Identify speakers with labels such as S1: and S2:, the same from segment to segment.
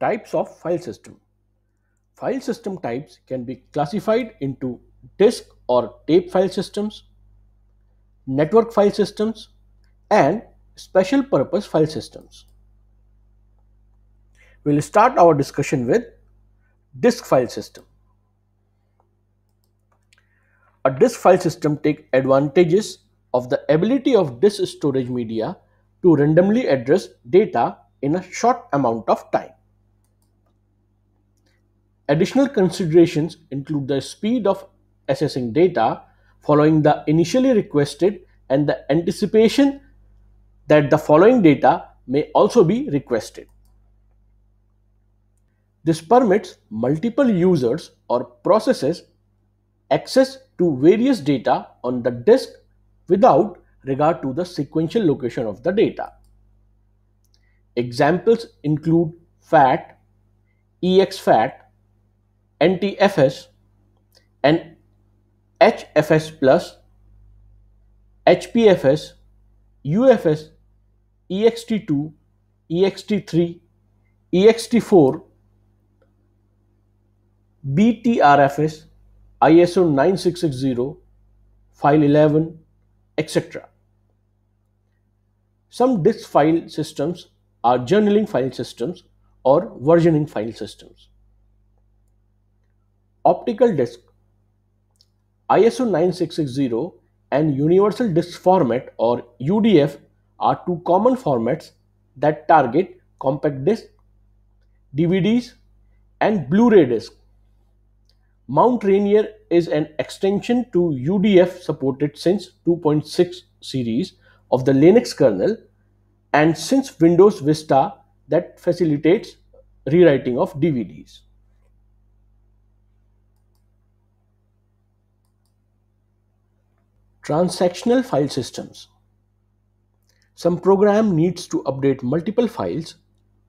S1: Types of file system. File system types can be classified into disk or tape file systems, network file systems, and special purpose file systems. We will start our discussion with disk file system. A disk file system takes advantages of the ability of disk storage media to randomly address data in a short amount of time. Additional considerations include the speed of assessing data following the initially requested and the anticipation that the following data may also be requested. This permits multiple users or processes access to various data on the disk without regard to the sequential location of the data. Examples include FAT, EXFAT, NTFS and HFS plus, HPFS, UFS, EXT2, EXT3, EXT4, BTRFS, ISO 9660, file 11, etc. Some disk file systems are journaling file systems or versioning file systems optical disc, ISO 9660 and universal disc format or UDF are two common formats that target compact disc, DVDs and Blu-ray disc. Mount Rainier is an extension to UDF supported since 2.6 series of the Linux kernel and since Windows Vista that facilitates rewriting of DVDs. Transactional file systems. Some program needs to update multiple files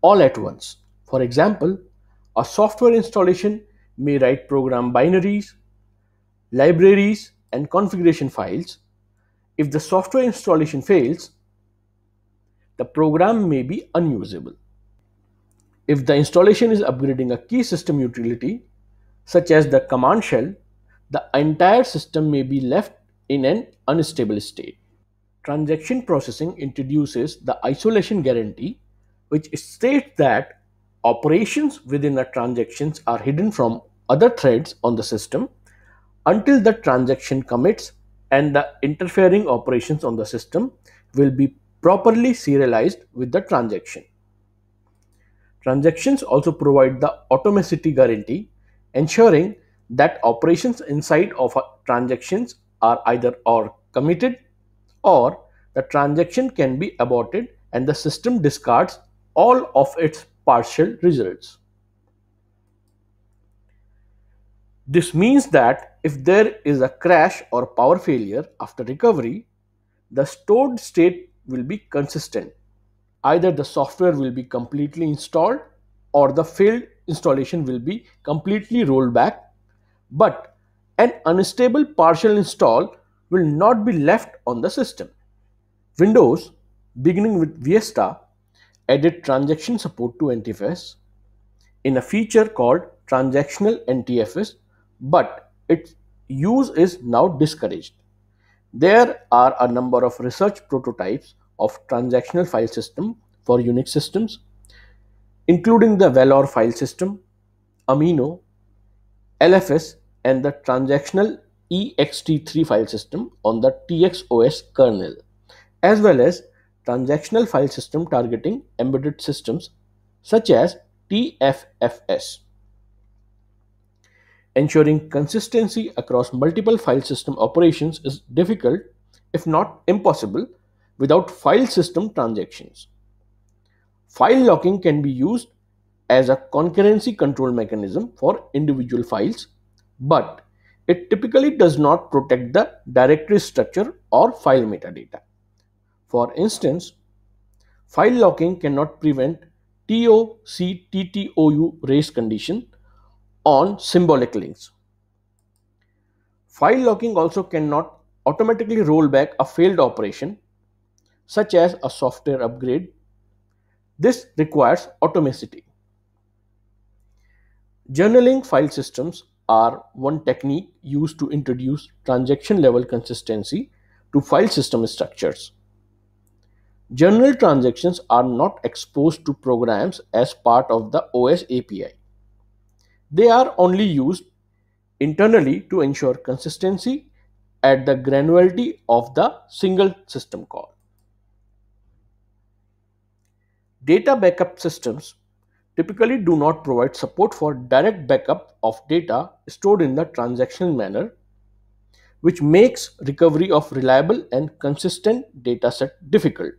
S1: all at once. For example, a software installation may write program binaries, libraries, and configuration files. If the software installation fails, the program may be unusable. If the installation is upgrading a key system utility, such as the command shell, the entire system may be left in an unstable state. Transaction processing introduces the isolation guarantee, which states that operations within the transactions are hidden from other threads on the system until the transaction commits and the interfering operations on the system will be properly serialized with the transaction. Transactions also provide the automaticity guarantee, ensuring that operations inside of transactions are either or committed or the transaction can be aborted and the system discards all of its partial results. This means that if there is a crash or power failure after recovery, the stored state will be consistent. Either the software will be completely installed or the failed installation will be completely rolled back, but an unstable partial install will not be left on the system. Windows, beginning with Vista, added transaction support to NTFS in a feature called transactional NTFS, but its use is now discouraged. There are a number of research prototypes of transactional file system for Unix systems, including the Valor file system, Amino, LFS and the transactional ext3 file system on the TXOS kernel, as well as transactional file system targeting embedded systems such as TFFS. Ensuring consistency across multiple file system operations is difficult, if not impossible, without file system transactions. File locking can be used as a concurrency control mechanism for individual files but it typically does not protect the directory structure or file metadata. For instance, file locking cannot prevent TOCTTOU race condition on symbolic links. File locking also cannot automatically roll back a failed operation such as a software upgrade. This requires automaticity. Journaling file systems are one technique used to introduce transaction level consistency to file system structures. General transactions are not exposed to programs as part of the OS API. They are only used internally to ensure consistency at the granularity of the single system call. Data backup systems typically do not provide support for direct backup of data stored in the transactional manner, which makes recovery of reliable and consistent dataset difficult.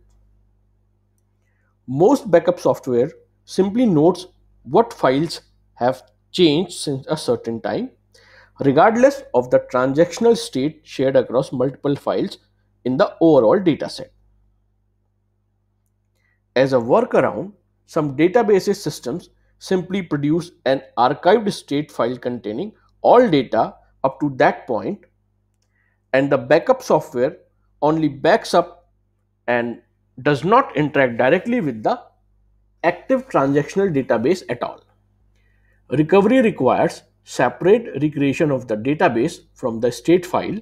S1: Most backup software simply notes what files have changed since a certain time, regardless of the transactional state shared across multiple files in the overall dataset. As a workaround, some databases systems simply produce an archived state file containing all data up to that point and the backup software only backs up and does not interact directly with the active transactional database at all. Recovery requires separate recreation of the database from the state file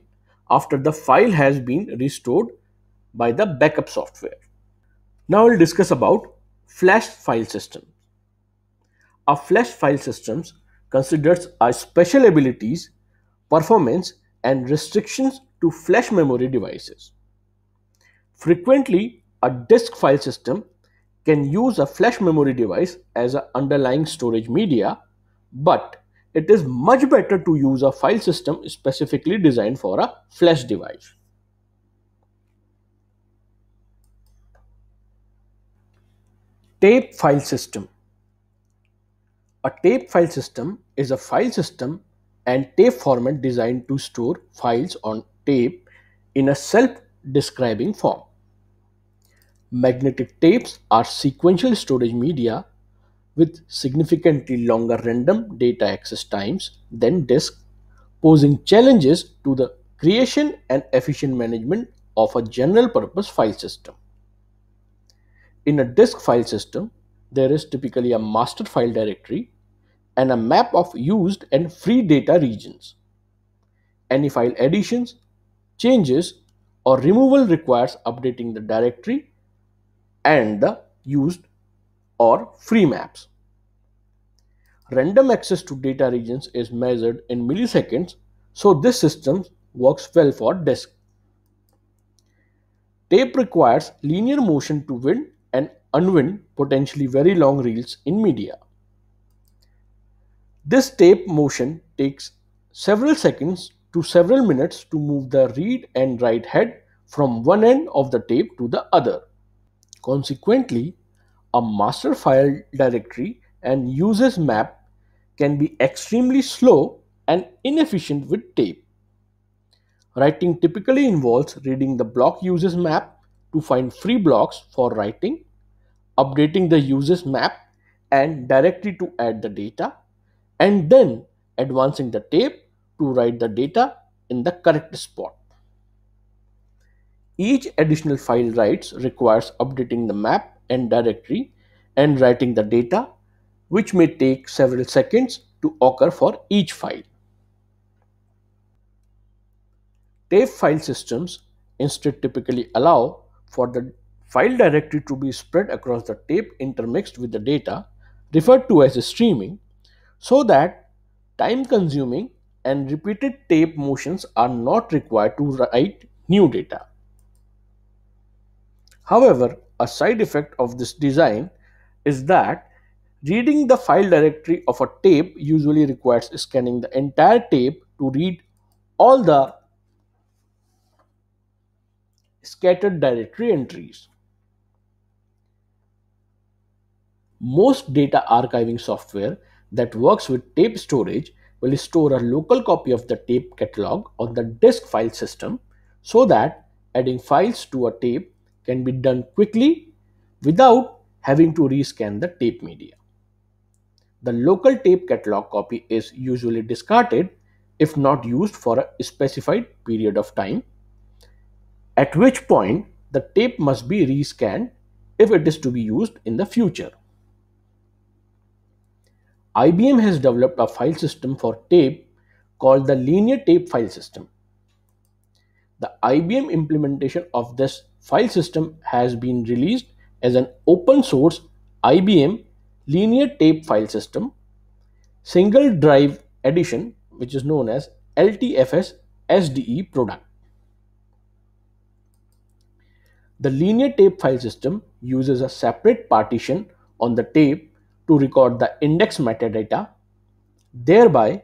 S1: after the file has been restored by the backup software. Now we will discuss about flash file system. A flash file systems considers our special abilities, performance and restrictions to flash memory devices. Frequently, a disk file system can use a flash memory device as an underlying storage media, but it is much better to use a file system specifically designed for a flash device. tape file system. A tape file system is a file system and tape format designed to store files on tape in a self-describing form. Magnetic tapes are sequential storage media with significantly longer random data access times than disk, posing challenges to the creation and efficient management of a general purpose file system. In a disk file system, there is typically a master file directory and a map of used and free data regions. Any file additions, changes or removal requires updating the directory and the used or free maps. Random access to data regions is measured in milliseconds, so this system works well for disk. Tape requires linear motion to win unwind potentially very long reels in media. This tape motion takes several seconds to several minutes to move the read and write head from one end of the tape to the other. Consequently, a master file directory and user's map can be extremely slow and inefficient with tape. Writing typically involves reading the block user's map to find free blocks for writing updating the user's map and directory to add the data, and then advancing the tape to write the data in the correct spot. Each additional file writes requires updating the map and directory and writing the data, which may take several seconds to occur for each file. Tape file systems instead typically allow for the file directory to be spread across the tape intermixed with the data referred to as streaming so that time consuming and repeated tape motions are not required to write new data. However, a side effect of this design is that reading the file directory of a tape usually requires scanning the entire tape to read all the scattered directory entries. Most data archiving software that works with tape storage will store a local copy of the tape catalog on the disk file system so that adding files to a tape can be done quickly without having to rescan the tape media. The local tape catalog copy is usually discarded if not used for a specified period of time, at which point the tape must be rescanned if it is to be used in the future. IBM has developed a file system for tape called the linear tape file system. The IBM implementation of this file system has been released as an open source IBM linear tape file system single drive edition which is known as LTFS SDE product. The linear tape file system uses a separate partition on the tape to record the index metadata, thereby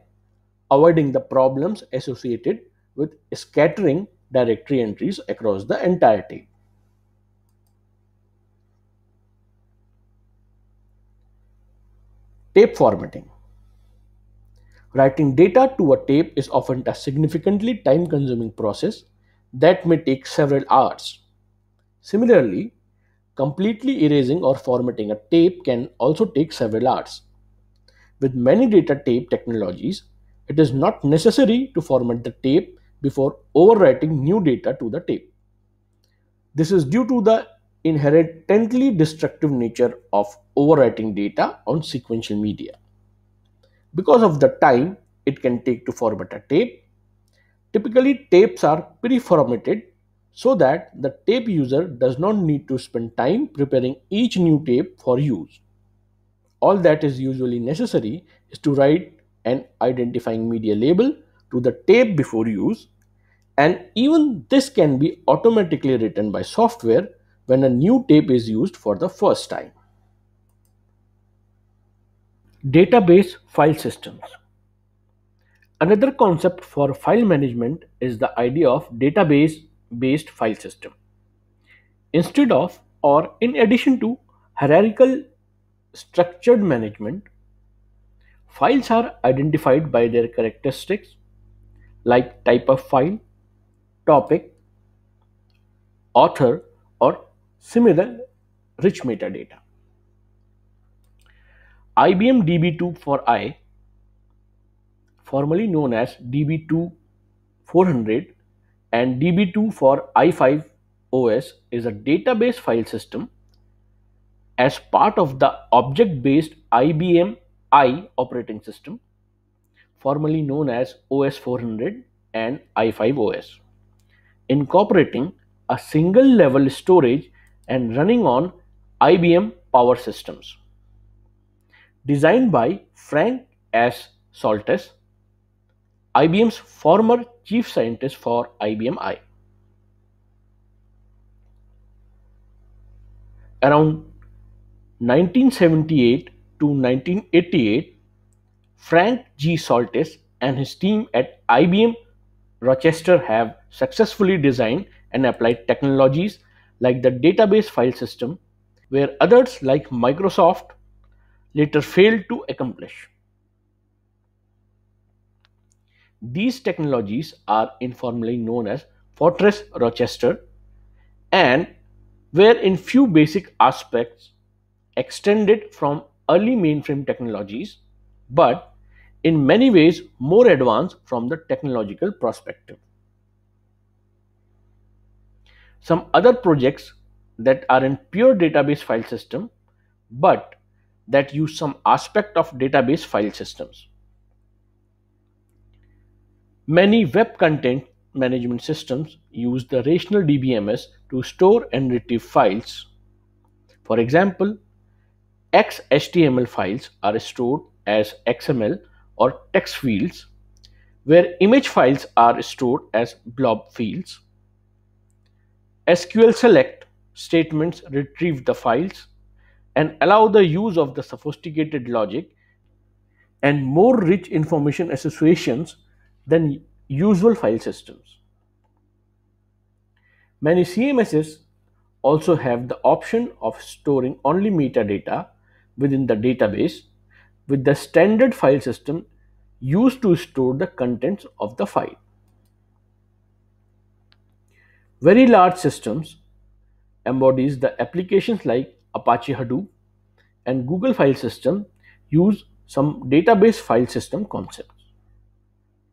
S1: avoiding the problems associated with scattering directory entries across the entirety. Tape formatting. Writing data to a tape is often a significantly time consuming process that may take several hours. Similarly, Completely erasing or formatting a tape can also take several hours. With many data tape technologies, it is not necessary to format the tape before overwriting new data to the tape. This is due to the inherently destructive nature of overwriting data on sequential media. Because of the time it can take to format a tape, typically tapes are pre-formatted so that the tape user does not need to spend time preparing each new tape for use. All that is usually necessary is to write an identifying media label to the tape before use and even this can be automatically written by software when a new tape is used for the first time. Database file systems. Another concept for file management is the idea of database based file system. Instead of or in addition to hierarchical structured management, files are identified by their characteristics like type of file, topic, author or similar rich metadata. IBM DB2 for I, formerly known as DB2 400, and DB2 for i5 OS is a database file system as part of the object-based IBM i operating system formerly known as OS 400 and i5 OS incorporating a single level storage and running on IBM power systems designed by Frank S. Soltis IBM's former chief scientist for IBM I. Around 1978 to 1988, Frank G. Soltis and his team at IBM Rochester have successfully designed and applied technologies like the database file system, where others like Microsoft later failed to accomplish. These technologies are informally known as Fortress Rochester and were in few basic aspects extended from early mainframe technologies but in many ways more advanced from the technological perspective. Some other projects that are in pure database file system but that use some aspect of database file systems. Many web content management systems use the rational DBMS to store and retrieve files. For example, XHTML files are stored as XML or text fields, where image files are stored as blob fields. SQL select statements retrieve the files and allow the use of the sophisticated logic and more rich information associations than usual file systems. Many CMSs also have the option of storing only metadata within the database with the standard file system used to store the contents of the file. Very large systems embodies the applications like Apache Hadoop and Google file system use some database file system concept.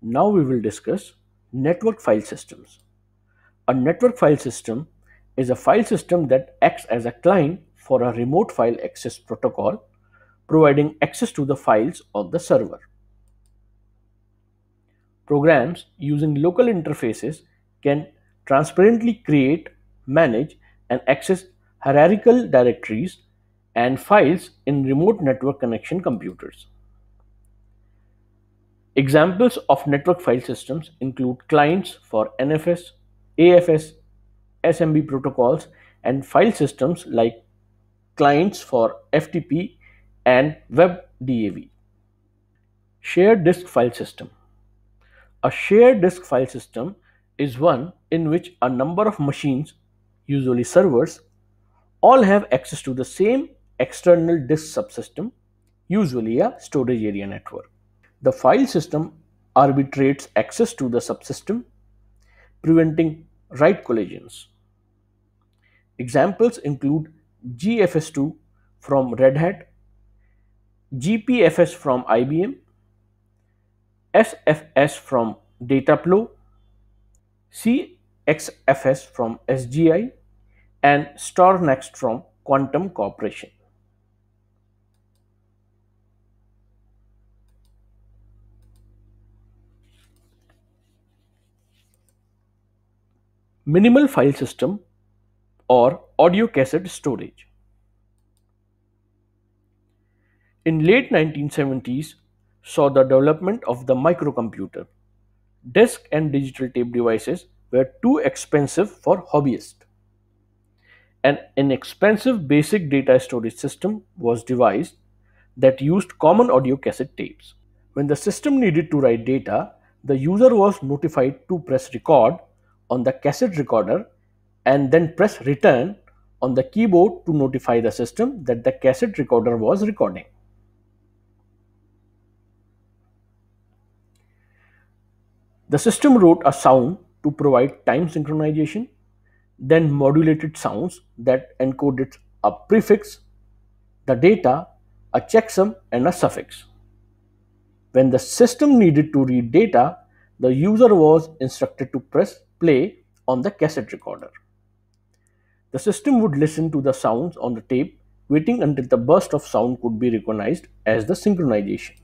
S1: Now we will discuss network file systems. A network file system is a file system that acts as a client for a remote file access protocol, providing access to the files of the server. Programs using local interfaces can transparently create, manage, and access hierarchical directories and files in remote network connection computers. Examples of network file systems include clients for NFS, AFS, SMB protocols, and file systems like clients for FTP and Web DAV. Shared disk file system. A shared disk file system is one in which a number of machines, usually servers, all have access to the same external disk subsystem, usually a storage area network. The file system arbitrates access to the subsystem, preventing write collisions. Examples include GFS2 from Red Hat, GPFS from IBM, SFS from Dataflow, CXFS from SGI, and StarNext from Quantum Corporation. minimal file system or audio cassette storage. In late 1970s saw the development of the microcomputer. Disk and digital tape devices were too expensive for hobbyists. An inexpensive basic data storage system was devised that used common audio cassette tapes. When the system needed to write data, the user was notified to press record on the cassette recorder and then press return on the keyboard to notify the system that the cassette recorder was recording. The system wrote a sound to provide time synchronization, then modulated sounds that encoded a prefix, the data, a checksum and a suffix. When the system needed to read data, the user was instructed to press play on the cassette recorder. The system would listen to the sounds on the tape, waiting until the burst of sound could be recognized as the synchronization.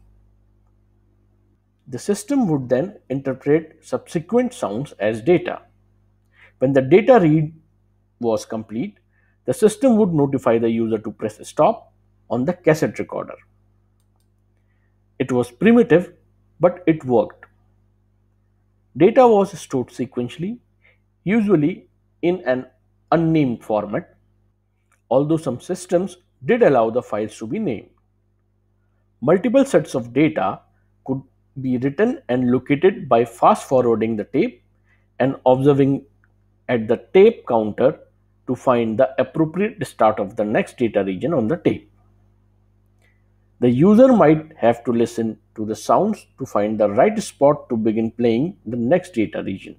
S1: The system would then interpret subsequent sounds as data. When the data read was complete, the system would notify the user to press stop on the cassette recorder. It was primitive, but it worked. Data was stored sequentially, usually in an unnamed format, although some systems did allow the files to be named. Multiple sets of data could be written and located by fast forwarding the tape and observing at the tape counter to find the appropriate start of the next data region on the tape. The user might have to listen to the sounds to find the right spot to begin playing the next data region.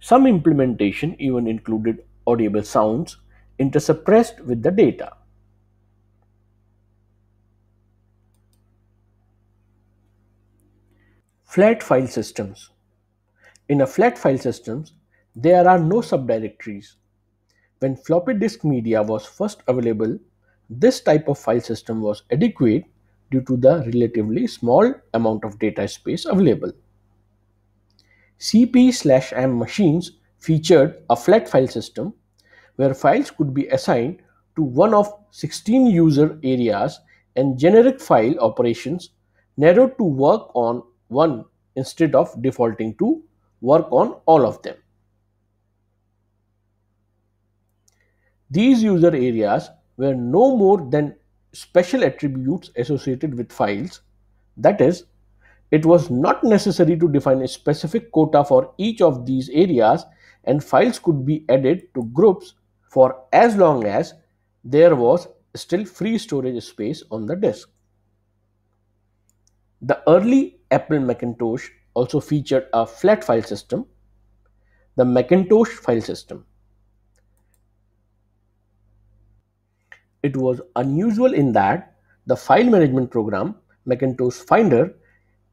S1: Some implementation even included audible sounds interspersed with the data. Flat file systems. In a flat file systems, there are no subdirectories. When floppy disk media was first available, this type of file system was adequate due to the relatively small amount of data space available. CP M machines featured a flat file system where files could be assigned to one of 16 user areas and generic file operations narrowed to work on one instead of defaulting to work on all of them. These user areas were no more than special attributes associated with files. That is, it was not necessary to define a specific quota for each of these areas and files could be added to groups for as long as there was still free storage space on the disk. The early Apple Macintosh also featured a flat file system, the Macintosh file system. It was unusual in that the file management program Macintosh Finder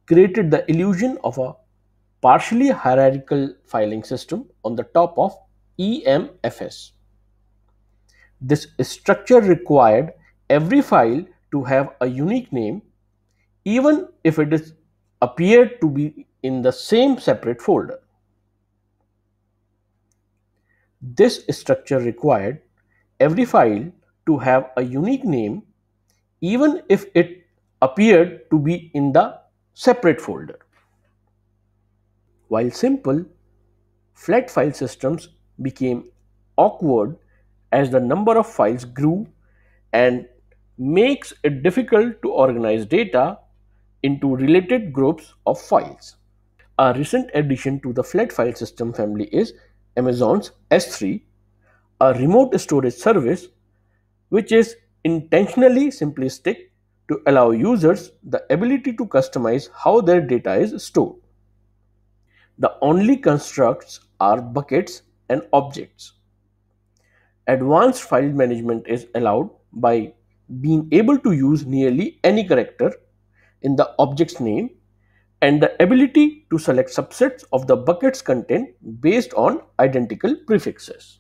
S1: created the illusion of a partially hierarchical filing system on the top of EMFS. This structure required every file to have a unique name even if it is appeared to be in the same separate folder. This structure required every file to have a unique name even if it appeared to be in the separate folder. While simple, flat file systems became awkward as the number of files grew and makes it difficult to organize data into related groups of files. A recent addition to the flat file system family is Amazon's S3, a remote storage service which is intentionally simplistic to allow users the ability to customize how their data is stored. The only constructs are buckets and objects. Advanced file management is allowed by being able to use nearly any character in the object's name and the ability to select subsets of the bucket's content based on identical prefixes.